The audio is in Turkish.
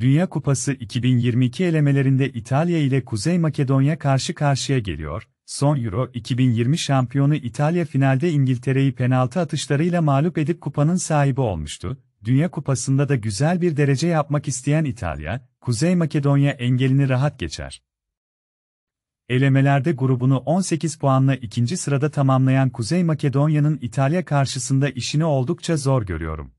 Dünya Kupası 2022 elemelerinde İtalya ile Kuzey Makedonya karşı karşıya geliyor. Son Euro 2020 şampiyonu İtalya finalde İngiltere'yi penaltı atışlarıyla mağlup edip kupanın sahibi olmuştu. Dünya Kupası'nda da güzel bir derece yapmak isteyen İtalya, Kuzey Makedonya engelini rahat geçer. Elemelerde grubunu 18 puanla ikinci sırada tamamlayan Kuzey Makedonya'nın İtalya karşısında işini oldukça zor görüyorum.